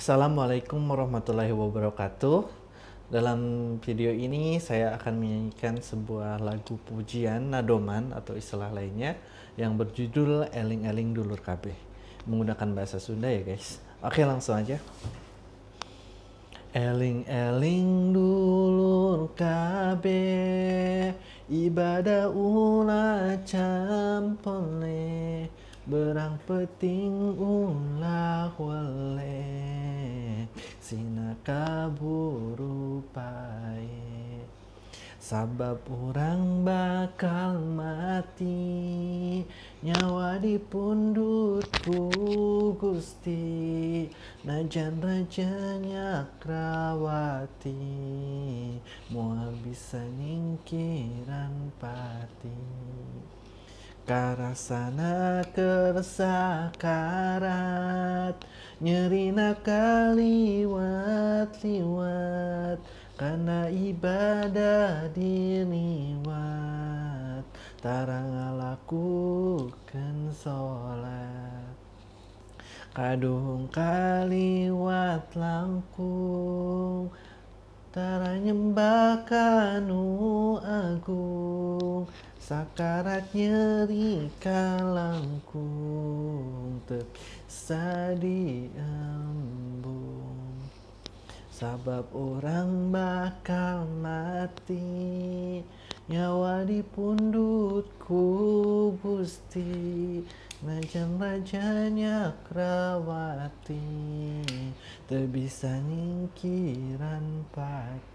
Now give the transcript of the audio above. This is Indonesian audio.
Assalamualaikum warahmatullahi wabarakatuh. Dalam video ini saya akan menyanyikan sebuah lagu pujian nadoman atau istilah lainnya yang berjudul Eling-eling Dulur KB. Menggunakan bahasa Sunda ya guys. Oke langsung aja. Eling-eling dulur KB ibadah ulah campole berang peting ulah wale sinakaburu pae Sabab orang bakal mati Nyawa di pundutku gusti Najan rajanya krawati mau bisa ningkiran pati Karasana kersakarat nyerina kaliwat liwat karena ibadah diriwat tarang lakukan sholat kadung kaliwat langkung Tara nyembah kanu agung Sakarat nyeri kalangkung Tepi sadi embung sabab orang bakal mati Nyawa di pundutku gusti macam rajanya krawati Terbisa ningkiran pak.